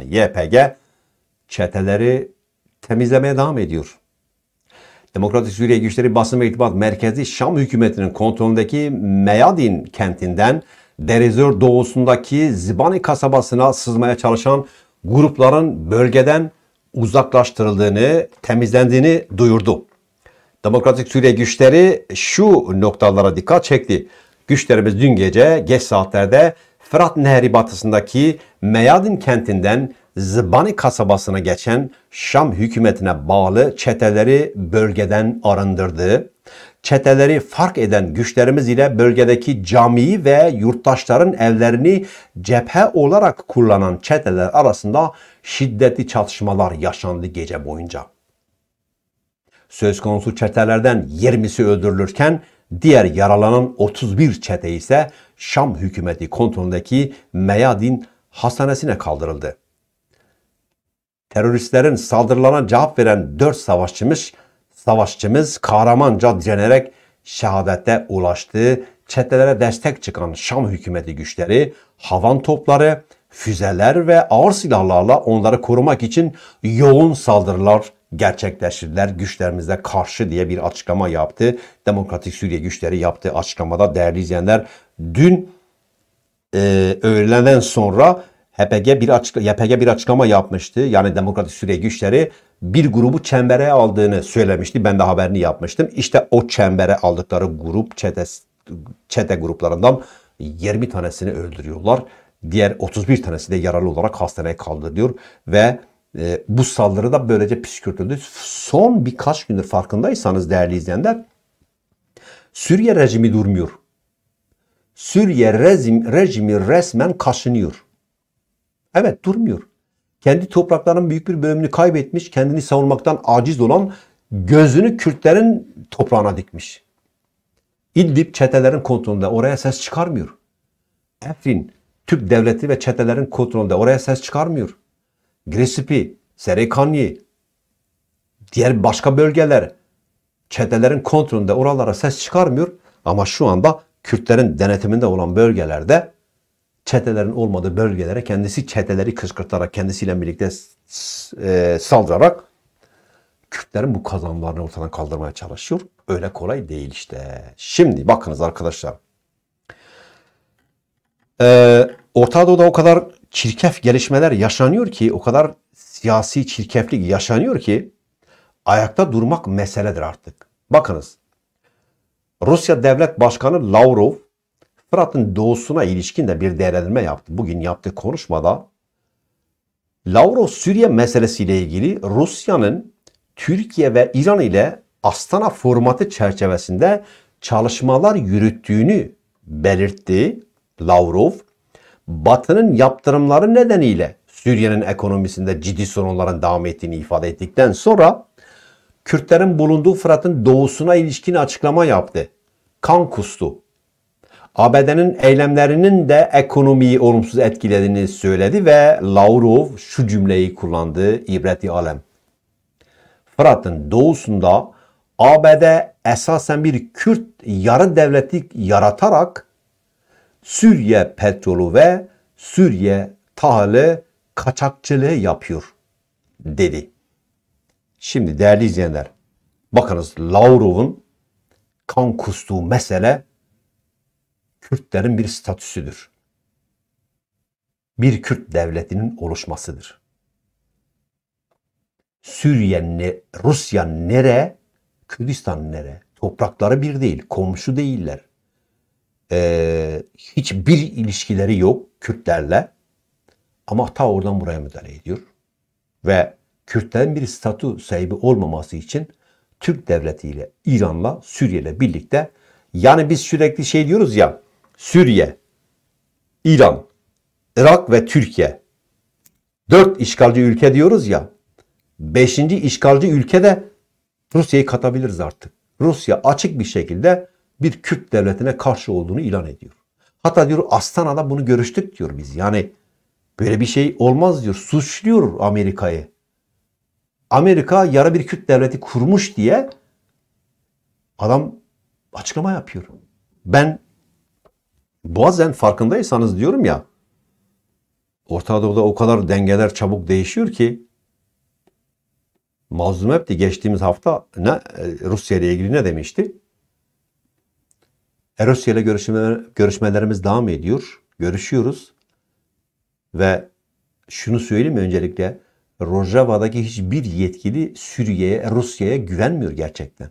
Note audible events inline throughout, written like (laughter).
yani YPG çeteleri temizlemeye devam ediyor. Demokratik Suriye Güçleri Basın ve İrtibat Merkezi Şam hükümetinin kontrolündeki Meyadin kentinden Derizör doğusundaki Zibani kasabasına sızmaya çalışan grupların bölgeden uzaklaştırıldığını, temizlendiğini duyurdu. Demokratik Suriye güçleri şu noktalara dikkat çekti. Güçlerimiz dün gece geç saatlerde Fırat Nehri batısındaki Meyadin kentinden Zıbani kasabasına geçen Şam hükümetine bağlı çeteleri bölgeden arındırdı. Çeteleri fark eden güçlerimiz ile bölgedeki camiyi ve yurttaşların evlerini cephe olarak kullanan çeteler arasında şiddetli çatışmalar yaşandı gece boyunca. Söz konusu çetelerden 20'si öldürülürken diğer yaralanan 31 çete ise Şam hükümeti kontrolündeki Meyadin hastanesine kaldırıldı. Teröristlerin saldırılarına cevap veren 4 savaşçımız, savaşçımız kahramanca direnerek şehadete ulaştı. Çetelere destek çıkan Şam hükümeti güçleri, havan topları, füzeler ve ağır silahlarla onları korumak için yoğun saldırılar gerçekleştirdiler güçlerimize karşı diye bir açıklama yaptı. Demokratik Suriye güçleri yaptığı açıklamada değerli izleyenler dün e, öğrenilen sonra HPG bir, açıkla, YPG bir açıklama yapmıştı. Yani Demokratik Suriye güçleri bir grubu çembere aldığını söylemişti. Ben de haberini yapmıştım. İşte o çembere aldıkları grup çete, çete gruplarından 20 tanesini öldürüyorlar. Diğer 31 tanesi de yaralı olarak hastaneye kaldırılıyor ve e, bu saldırı da böylece püskürtüldü. Son birkaç gündür farkındaysanız değerli izleyenler Suriye rejimi durmuyor. Suriye rejim, rejimi resmen kaşınıyor. Evet durmuyor. Kendi topraklarının büyük bir bölümünü kaybetmiş, kendini savunmaktan aciz olan gözünü Kürtlerin toprağına dikmiş. İdlib çetelerin kontrolünde oraya ses çıkarmıyor. Efrin Türk devleti ve çetelerin kontrolünde oraya ses çıkarmıyor. Grisipi, Serekani, diğer başka bölgeler çetelerin kontrolünde oralara ses çıkarmıyor. Ama şu anda Kürtlerin denetiminde olan bölgelerde çetelerin olmadığı bölgelere kendisi çeteleri kışkırtarak, kendisiyle birlikte e, saldırarak Kürtlerin bu kazanlarını ortadan kaldırmaya çalışıyor. Öyle kolay değil işte. Şimdi bakınız arkadaşlar. Ee, Orta Doğu'da o kadar çirkef gelişmeler yaşanıyor ki, o kadar siyasi çirkeflik yaşanıyor ki ayakta durmak meseledir artık. Bakınız Rusya Devlet Başkanı Lavrov Fırat'ın doğusuna ilişkin de bir değerlendirme yaptı. Bugün yaptığı konuşmada Lavrov Suriye meselesiyle ilgili Rusya'nın Türkiye ve İran ile Astana formatı çerçevesinde çalışmalar yürüttüğünü belirtti Lavrov. Batı'nın yaptırımları nedeniyle Suriye'nin ekonomisinde ciddi sorunların devam ettiğini ifade ettikten sonra Kürtlerin bulunduğu Fırat'ın doğusuna ilişkin açıklama yaptı. Kan kustu. ABD'nin eylemlerinin de ekonomiyi olumsuz etkilediğini söyledi ve Lavrov şu cümleyi kullandı ibreti alem. Fırat'ın doğusunda ABD esasen bir Kürt yarı devleti yaratarak Suriye petrolü ve Suriye tahılı kaçakçılığı yapıyor dedi. Şimdi değerli izleyenler, bakınız Lavrov'un kan kustuğu mesele Kürtlerin bir statüsüdür. Bir Kürt devletinin oluşmasıdır. Suriye, ne, Rusya nere, Kürdistan nere? Toprakları bir değil, komşu değiller. Ee, hiçbir ilişkileri yok Kürtlerle. Ama ta oradan buraya müdahale ediyor. Ve Kürtlerin bir statü sahibi olmaması için Türk devletiyle, İran'la, Suriye'yle birlikte yani biz sürekli şey diyoruz ya Suriye, İran, Irak ve Türkiye dört işgalci ülke diyoruz ya beşinci işgalci ülkede Rusya'yı katabiliriz artık. Rusya açık bir şekilde bir Kürt devletine karşı olduğunu ilan ediyor. Hatta diyor Astana'da bunu görüştük diyor biz. Yani böyle bir şey olmaz diyor. Suçluyor Amerika'yı. Amerika yara bir Kürt devleti kurmuş diye adam açıklama yapıyor. Ben bazen farkındaysanız diyorum ya Orta Doğu'da o kadar dengeler çabuk değişiyor ki Mazlum Epti geçtiğimiz hafta ne e, Rusya ile ilgili ne demişti? E, Rusya ile görüşmeler, görüşmelerimiz devam ediyor. Görüşüyoruz. Ve şunu söyleyeyim öncelikle Rojava'daki hiçbir yetkili Suriye'ye, Rusya'ya güvenmiyor gerçekten.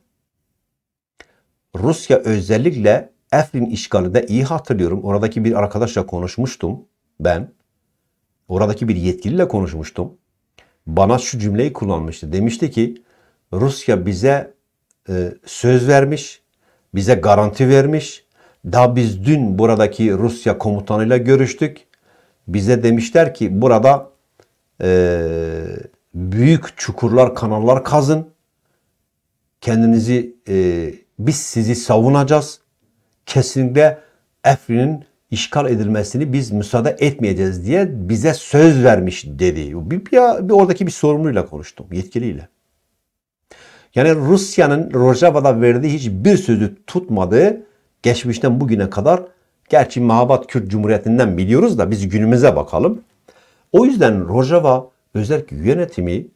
Rusya özellikle Efrin işgalinde iyi hatırlıyorum. Oradaki bir arkadaşla konuşmuştum ben. Oradaki bir yetkiliyle konuşmuştum. Bana şu cümleyi kullanmıştı. Demişti ki Rusya bize e, söz vermiş, bize garanti vermiş. Daha biz dün buradaki Rusya komutanıyla görüştük. Bize demişler ki burada e, büyük çukurlar, kanallar kazın. Kendinizi, e, biz sizi savunacağız. Kesinlikle Afrin'in işgal edilmesini biz müsaade etmeyeceğiz diye bize söz vermiş dedi. Bir, bir, bir oradaki bir sorumluyla konuştum, yetkiliyle. Yani Rusya'nın Rojava'da verdiği hiçbir sözü tutmadığı geçmişten bugüne kadar gerçi Mahabat Kürt Cumhuriyeti'nden biliyoruz da biz günümüze bakalım. O yüzden Rojava özellikle yönetimi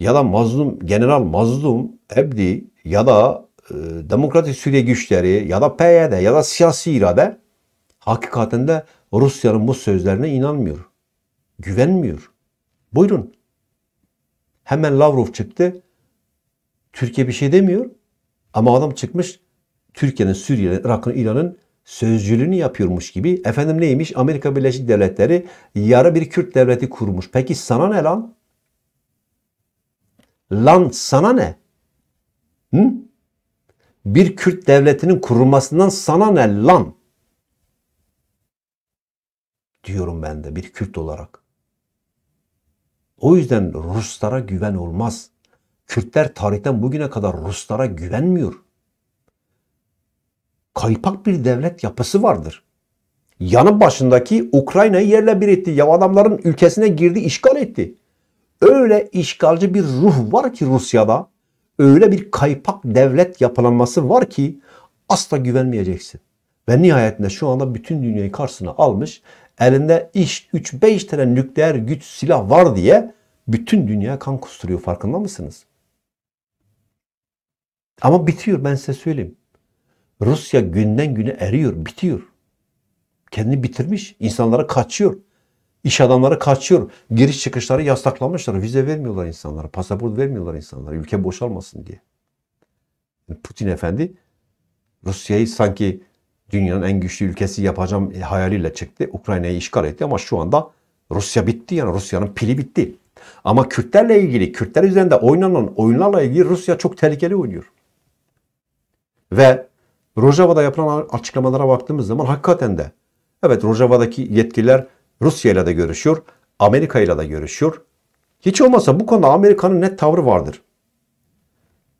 ya da mazlum, general mazlum Ebdi ya da e, Demokratik Suriye güçleri ya da PYD ya da siyasi irade hakikaten de Rusya'nın bu sözlerine inanmıyor. Güvenmiyor. Buyurun. Hemen Lavrov çıktı. Türkiye bir şey demiyor. Ama adam çıkmış Türkiye'nin, Suriye'nin, Irak'ın, İran'ın sözcülüğünü yapıyormuş gibi efendim neymiş Amerika Birleşik Devletleri yarı bir Kürt devleti kurmuş. Peki sana ne lan? Lan sana ne? Hı? Bir Kürt devletinin kurulmasından sana ne lan? Diyorum ben de bir Kürt olarak. O yüzden Ruslara güven olmaz. Kürtler tarihten bugüne kadar Ruslara güvenmiyor kaypak bir devlet yapısı vardır. Yanı başındaki Ukrayna'yı yerle bir etti. Ya adamların ülkesine girdi, işgal etti. Öyle işgalci bir ruh var ki Rusya'da. Öyle bir kaypak devlet yapılanması var ki asla güvenmeyeceksin. Ve nihayetinde şu anda bütün dünyayı karşısına almış. Elinde 3-5 tane nükleer güç silah var diye bütün dünya kan kusturuyor farkında mısınız? Ama bitiyor ben size söyleyeyim. Rusya günden güne eriyor, bitiyor. Kendini bitirmiş. insanlara kaçıyor. İş adamları kaçıyor. Giriş çıkışları yasaklamışlar. Vize vermiyorlar insanlara. Pasaport vermiyorlar insanlara. Ülke boşalmasın diye. Putin efendi Rusya'yı sanki dünyanın en güçlü ülkesi yapacağım hayaliyle çıktı. Ukrayna'yı işgal etti ama şu anda Rusya bitti yani Rusya'nın pili bitti. Ama Kürtlerle ilgili, Kürtler üzerinde oynanan oyunlarla ilgili Rusya çok tehlikeli oynuyor. Ve Rojava'da yapılan açıklamalara baktığımız zaman hakikaten de evet Rojava'daki yetkililer Rusya ile de görüşüyor, Amerika ile de görüşüyor. Hiç olmazsa bu konuda Amerika'nın net tavrı vardır.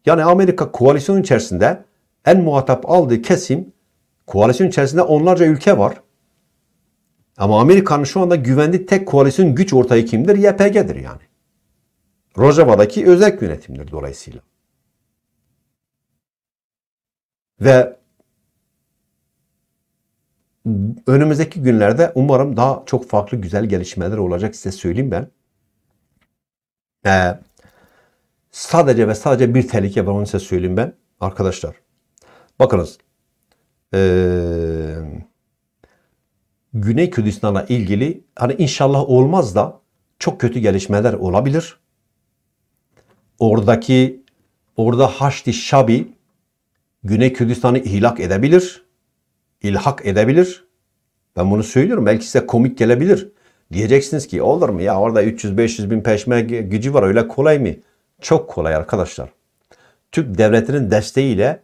Yani Amerika koalisyon içerisinde en muhatap aldığı kesim koalisyon içerisinde onlarca ülke var. Ama Amerika'nın şu anda güvendiği tek koalisyon güç ortayı kimdir? YPG'dir yani. Rojava'daki özel yönetimdir dolayısıyla. Ve önümüzdeki günlerde umarım daha çok farklı güzel gelişmeler olacak size söyleyeyim ben. Ee, sadece ve sadece bir tehlike var onu size söyleyeyim ben. Arkadaşlar bakınız ee, Güney Kürdistan'la ilgili hani inşallah olmaz da çok kötü gelişmeler olabilir. Oradaki orada Haçlı Şabi Güney Kürdistan'ı ihlak edebilir ilhak edebilir. Ben bunu söylüyorum. Belki size komik gelebilir. Diyeceksiniz ki olur mu ya orada 300-500 bin peşme gücü var öyle kolay mı? Çok kolay arkadaşlar. Türk devletinin desteğiyle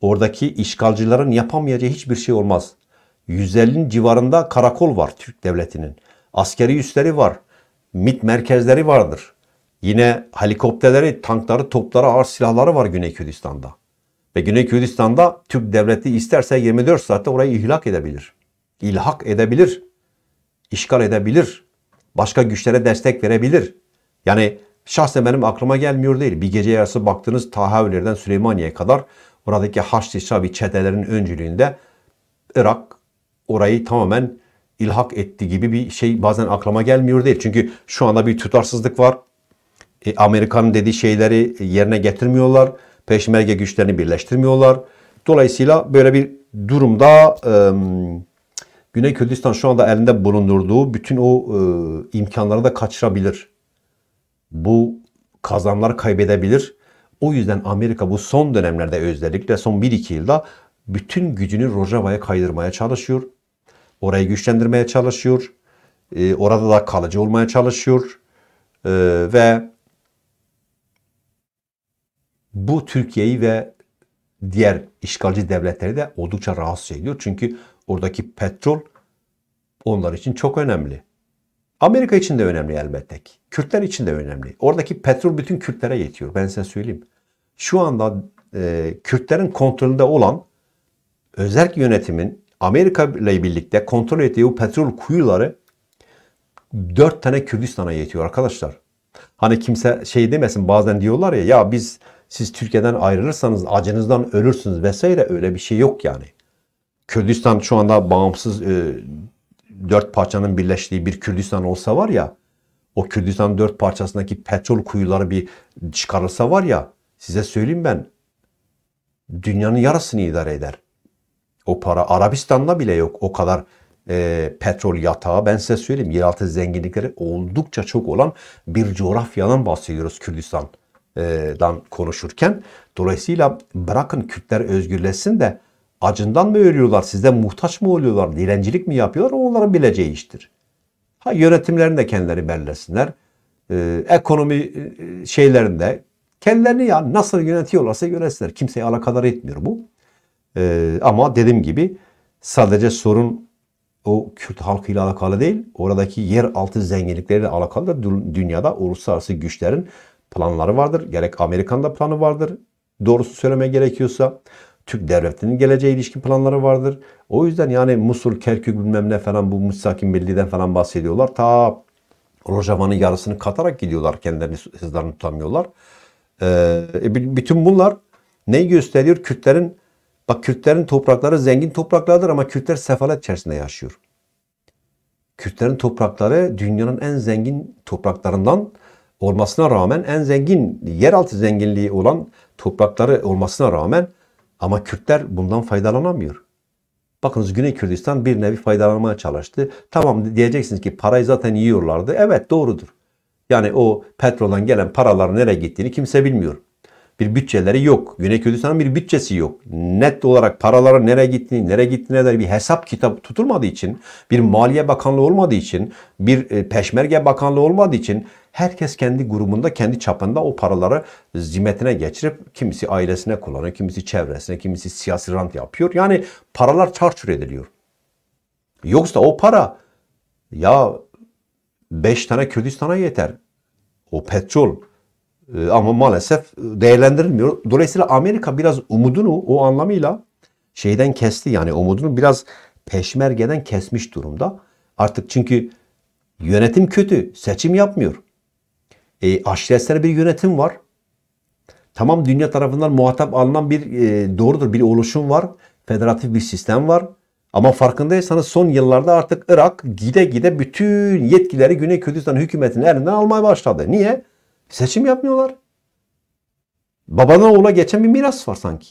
oradaki işgalcilerin yapamayacağı hiçbir şey olmaz. 150'nin civarında karakol var Türk devletinin. Askeri üsleri var. MIT merkezleri vardır. Yine helikopterleri, tankları, topları, ağır silahları var Güney Kürdistan'da. Ve Güney Kürdistan'da Türk devleti isterse 24 saatte orayı ihlak edebilir. İlhak edebilir. işgal edebilir. Başka güçlere destek verebilir. Yani şahsen benim aklıma gelmiyor değil. Bir gece yarısı baktığınız Tahavli'den Süleymaniye'ye kadar oradaki Haçlı Şabi çetelerin öncülüğünde Irak orayı tamamen ilhak etti gibi bir şey bazen aklıma gelmiyor değil. Çünkü şu anda bir tutarsızlık var. E, Amerika'nın dediği şeyleri yerine getirmiyorlar peşmerge güçlerini birleştirmiyorlar. Dolayısıyla böyle bir durumda e, Güney Kürdistan şu anda elinde bulundurduğu bütün o e, imkanları da kaçırabilir. Bu kazanlar kaybedebilir. O yüzden Amerika bu son dönemlerde özellikle son 1-2 yılda bütün gücünü Rojava'ya kaydırmaya çalışıyor. Orayı güçlendirmeye çalışıyor. E, orada da kalıcı olmaya çalışıyor. E, ve bu Türkiye'yi ve diğer işgalci devletleri de oldukça rahatsız ediyor. Çünkü oradaki petrol onlar için çok önemli. Amerika için de önemli elbette ki. Kürtler için de önemli. Oradaki petrol bütün Kürtlere yetiyor. Ben size söyleyeyim. Şu anda e, Kürtlerin kontrolünde olan özel yönetimin Amerika ile birlikte kontrol ettiği bu petrol kuyuları 4 tane Kürdistan'a yetiyor arkadaşlar. Hani kimse şey demesin bazen diyorlar ya ya biz siz Türkiye'den ayrılırsanız acınızdan ölürsünüz vesaire öyle bir şey yok yani. Kürdistan şu anda bağımsız e, dört parçanın birleştiği bir Kürdistan olsa var ya o Kürdistan dört parçasındaki petrol kuyuları bir çıkarılsa var ya size söyleyeyim ben dünyanın yarısını idare eder. O para Arabistan'da bile yok o kadar e, petrol yatağı ben size söyleyeyim yeraltı zenginlikleri oldukça çok olan bir coğrafyadan bahsediyoruz Kürdistan dan konuşurken. Dolayısıyla bırakın Kürtler özgürleşsin de acından mı ölüyorlar, sizde muhtaç mı oluyorlar, dilencilik mi yapıyorlar o onların bileceği iştir. Ha yönetimlerini de kendileri belirlesinler. Ee, ekonomi şeylerinde kendilerini ya nasıl yönetiyorlarsa yönetsinler. Kimseye alakadar etmiyor bu. Ee, ama dediğim gibi sadece sorun o Kürt halkıyla alakalı değil. Oradaki yeraltı zenginlikleriyle alakalı da dünyada uluslararası güçlerin planları vardır. Gerek Amerikan'da planı vardır. Doğrusu söylemeye gerekiyorsa. Türk devletinin geleceğe ilişkin planları vardır. O yüzden yani Musul, Kerkük bilmem ne falan bu Müstakim Birliği'den falan bahsediyorlar. Ta Rojava'nın yarısını katarak gidiyorlar. Kendilerini hızlarını tutamıyorlar. Ee, e, bütün bunlar neyi gösteriyor? Kürtlerin bak Kürtlerin toprakları zengin topraklardır ama Kürtler sefalet içerisinde yaşıyor. Kürtlerin toprakları dünyanın en zengin topraklarından olmasına rağmen en zengin yeraltı zenginliği olan toprakları olmasına rağmen ama Kürtler bundan faydalanamıyor. Bakınız Güney Kürdistan bir nevi faydalanmaya çalıştı. Tamam diyeceksiniz ki parayı zaten yiyorlardı. Evet doğrudur. Yani o petrolden gelen paralar nereye gittiğini kimse bilmiyor. Bir bütçeleri yok. Güney Kürdistan'ın bir bütçesi yok. Net olarak paraların nereye gittiğini, nereye gittiğine dair bir hesap kitabı tutulmadığı için, bir Maliye Bakanlığı olmadığı için, bir e, Peşmerge Bakanlığı olmadığı için Herkes kendi grubunda, kendi çapında o paraları zimmetine geçirip kimisi ailesine kullanıyor, kimisi çevresine, kimisi siyasi rant yapıyor. Yani paralar çarçur ediliyor. Yoksa o para ya 5 tane Kürdistan'a yeter. O petrol e, ama maalesef değerlendirilmiyor. Dolayısıyla Amerika biraz umudunu o anlamıyla şeyden kesti yani umudunu biraz peşmergeden kesmiş durumda. Artık çünkü yönetim kötü, seçim yapmıyor. E, aşiresel bir yönetim var. Tamam dünya tarafından muhatap alınan bir e, doğrudur bir oluşum var. Federatif bir sistem var. Ama farkındaysanız son yıllarda artık Irak gide gide bütün yetkileri Güney Kürdistan hükümetinin elinden almaya başladı. Niye? Seçim yapmıyorlar. Babadan oğula geçen bir miras var sanki.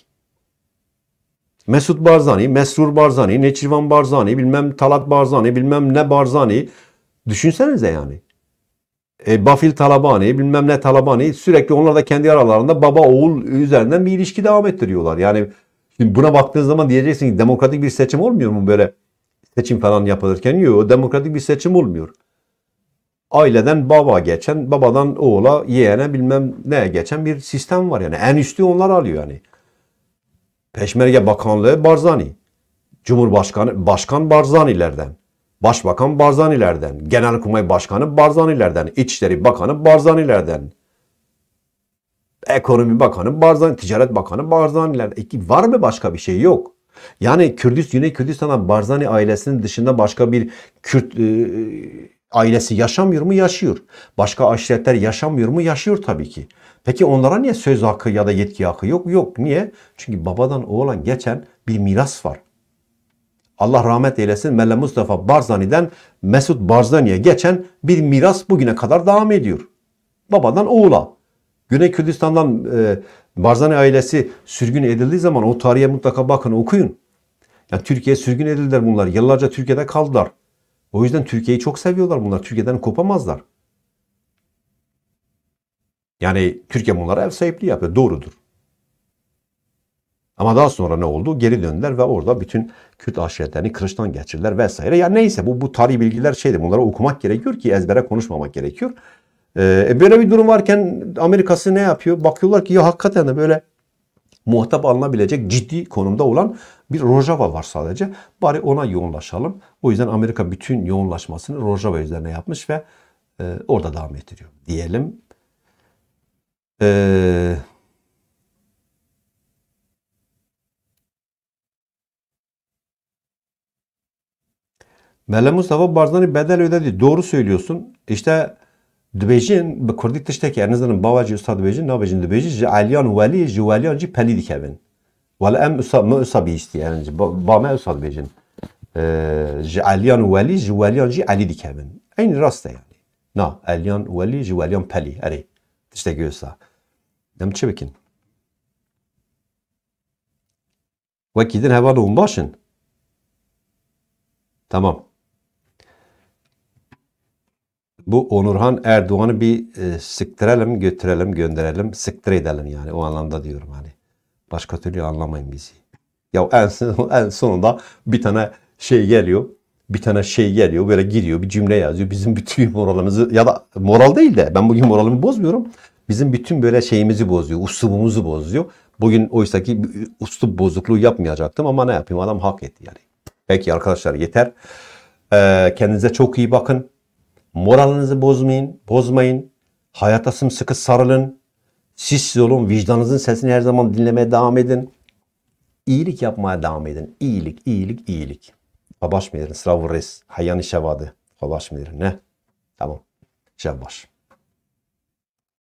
Mesut Barzani, Mesrur Barzani, Neçirvan Barzani, bilmem Talat Barzani, bilmem ne Barzani. Düşünsenize yani e, Bafil Talabani, bilmem ne Talabani sürekli onlar da kendi aralarında baba oğul üzerinden bir ilişki devam ettiriyorlar. Yani şimdi buna baktığınız zaman diyeceksin ki demokratik bir seçim olmuyor mu böyle seçim falan yapılırken? Yok demokratik bir seçim olmuyor. Aileden baba geçen, babadan oğula, yeğene bilmem neye geçen bir sistem var yani. En üstü onlar alıyor yani. Peşmerge Bakanlığı Barzani. Cumhurbaşkanı Başkan Barzanilerden. Başbakan Barzanilerden, Genelkurmay Başkanı Barzanilerden, İçişleri Bakanı Barzanilerden, Ekonomi Bakanı Barzani, Ticaret Bakanı Barzanilerden. E, var mı başka bir şey? Yok. Yani Kürdüs Güney Kürdistan'da Barzani ailesinin dışında başka bir Kürt e, ailesi yaşamıyor mu? Yaşıyor. Başka aşiretler yaşamıyor mu? Yaşıyor tabii ki. Peki onlara niye söz hakkı ya da yetki hakkı yok? Yok. Niye? Çünkü babadan oğlan geçen bir miras var. Allah rahmet eylesin Melle Mustafa Barzani'den Mesut Barzani'ye geçen bir miras bugüne kadar devam ediyor. Babadan oğula. Güney Kürdistan'dan e, Barzani ailesi sürgün edildiği zaman o tarihe mutlaka bakın okuyun. Yani Türkiye sürgün edildiler bunlar. Yıllarca Türkiye'de kaldılar. O yüzden Türkiye'yi çok seviyorlar bunlar. Türkiye'den kopamazlar. Yani Türkiye bunlara ev sahipliği yapıyor. Doğrudur. Ama daha sonra ne oldu? Geri döndüler ve orada bütün Kürt aşiretlerini kırıştan geçirdiler vesaire. Ya neyse bu, bu tarihi bilgiler şeydi bunları okumak gerekiyor ki ezbere konuşmamak gerekiyor. Ee, e, böyle bir durum varken Amerika'sı ne yapıyor? Bakıyorlar ki ya hakikaten de böyle muhatap alınabilecek ciddi konumda olan bir Rojava var sadece. Bari ona yoğunlaşalım. O yüzden Amerika bütün yoğunlaşmasını Rojava üzerine yapmış ve e, orada devam ettiriyor diyelim. Eee Melle Mustafa Barzani bedel ödedi. Doğru söylüyorsun. İşte dibêjin bi Kurdî tiştekî ernizin bawa jî usta dibêjin nabêjin dibêjî ji aliyan welî ji weliyan peli pelî dikevin. Wala em usta me usta bihîstî yani ba me usta dibêjin. Ee, ji aliyan welî ji weliyan jî elî dikevin. Eyni rast e yani. Na aliyan welî ji peli. pelî erê tiştekî usta. Em çi bikin? Wekî din hevan û Tamam bu Onurhan Erdoğan'ı bir e, siktirelim, götürelim, gönderelim, sıktır edelim yani o anlamda diyorum hani. Başka türlü anlamayın bizi. Ya en, (laughs) en sonunda bir tane şey geliyor. Bir tane şey geliyor böyle giriyor bir cümle yazıyor. Bizim bütün moralimizi ya da moral değil de ben bugün moralimi bozmuyorum. Bizim bütün böyle şeyimizi bozuyor. Uslubumuzu bozuyor. Bugün oysaki uslu bozukluğu yapmayacaktım ama ne yapayım adam hak etti yani. Peki arkadaşlar yeter. Ee, kendinize çok iyi bakın. Moralinizi bozmayın, bozmayın. Hayata sıkı sarılın. Siz olun, vicdanınızın sesini her zaman dinlemeye devam edin. İyilik yapmaya devam edin. İyilik, iyilik, iyilik. Babaş mı yerin? Sıra vurres. Hayyan-ı şevadı. Babaş mı yerin? Ne? Tamam. Şevaş.